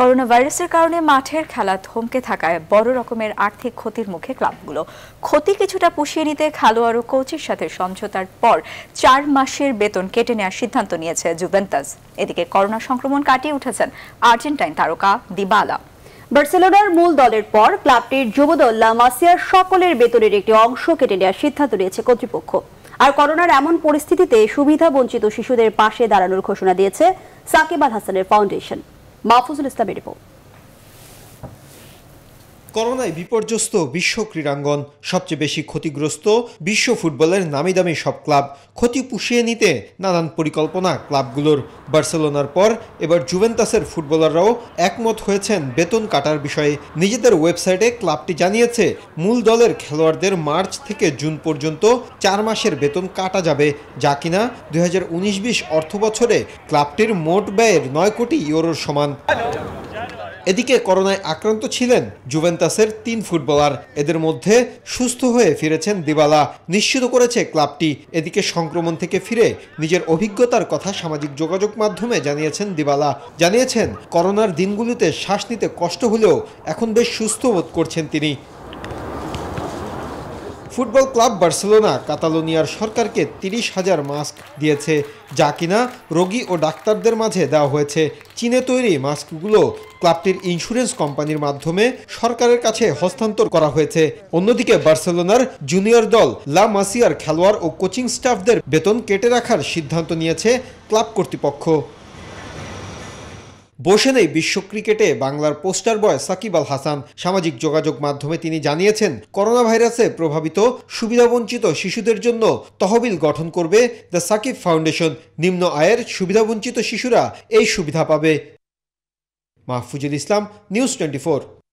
corona ভাইরাসের কারণে মাঠের খেলা থমকে থাকায় বড় রকমের আর্থিক ক্ষতির মুখে ক্লাবগুলো ক্ষতি কিছুটা পুষিয়ে নিতে খেলোয়াড় ও কোচের সাথে সমঝোতার পর চার মাসের বেতন কেটে নেওয়ার সিদ্ধান্ত নিয়েছে জুভেন্টাস এদিকে করোনা সংক্রমণ কাটিয়ে উঠেছেন আর্জেন্টাইন তারকা দিবালা বার্সেলোনার মূল দলের পর ক্লাবটির যুবদল লা মাসিয়ার সকলের বেতনের একটি অংশ কেটে নেওয়ার সিদ্ধান্ত নিয়েছে কর্তৃপক্ষ আর করোনার এমন পরিস্থিতিতে সুবিধা বঞ্চিত শিশুদের পাশে দাঁড়ানোর ঘোষণা দিয়েছে সাকিব আল হাসানের ফাউন্ডেশন মাহফুজুল ইসলামের রিপোর্ট করোনায় বিপর্যস্ত বিশ্ব ক্রীড়াঙ্গন সবচেয়ে বেশি ক্ষতিগ্রস্ত বিশ্ব ফুটবলের নামি দামি সব ক্লাব ক্ষতি পুষিয়ে নিতে নানান পরিকল্পনা ক্লাবগুলোর বার্সেলোনার পর এবার জুভেন্তাসের ফুটবলাররাও একমত হয়েছেন বেতন কাটার বিষয়ে নিজেদের ওয়েবসাইটে ক্লাবটি জানিয়েছে মূল দলের খেলোয়াড়দের মার্চ থেকে জুন পর্যন্ত চার মাসের বেতন কাটা যাবে যা কিনা দুই হাজার উনিশ বিশ অর্থবছরে ক্লাবটির মোট ব্যয়ের নয় কোটি ইউরোর সমান এদিকে করোনায় আক্রান্ত ছিলেন জুভেন্তাসের তিন ফুটবলার এদের মধ্যে সুস্থ হয়ে ফিরেছেন দিবালা নিশ্চিত করেছে ক্লাবটি এদিকে সংক্রমণ থেকে ফিরে নিজের অভিজ্ঞতার কথা সামাজিক যোগাযোগ মাধ্যমে জানিয়েছেন দিবালা জানিয়েছেন করোনার দিনগুলিতে শ্বাস নিতে কষ্ট হলেও এখন বেশ সুস্থ বোধ করছেন তিনি ফুটবল ক্লাব বার্সেলোনা কাতালোনিয়ার সরকারকে তিরিশ হাজার মাস্ক দিয়েছে যা কিনা রোগী ও ডাক্তারদের মাঝে দেওয়া হয়েছে চীনে তৈরি মাস্কগুলো ক্লাবটির ইন্স্যুরেন্স কোম্পানির মাধ্যমে সরকারের কাছে হস্তান্তর করা হয়েছে অন্যদিকে বার্সেলোনার জুনিয়র দল লা মাসিয়ার খেলোয়াড় ও কোচিং স্টাফদের বেতন কেটে রাখার সিদ্ধান্ত নিয়েছে ক্লাব কর্তৃপক্ষ বসে নেই বিশ্ব ক্রিকেটে বাংলার পোস্টার বয় সাকিব আল হাসান সামাজিক যোগাযোগ মাধ্যমে তিনি জানিয়েছেন করোনা ভাইরাসে প্রভাবিত সুবিধাবঞ্চিত শিশুদের জন্য তহবিল গঠন করবে দ্য সাকিব ফাউন্ডেশন নিম্ন আয়ের সুবিধাবঞ্চিত শিশুরা এই সুবিধা পাবে মাহফুজুল ইসলাম নিউজ টোয়েন্টি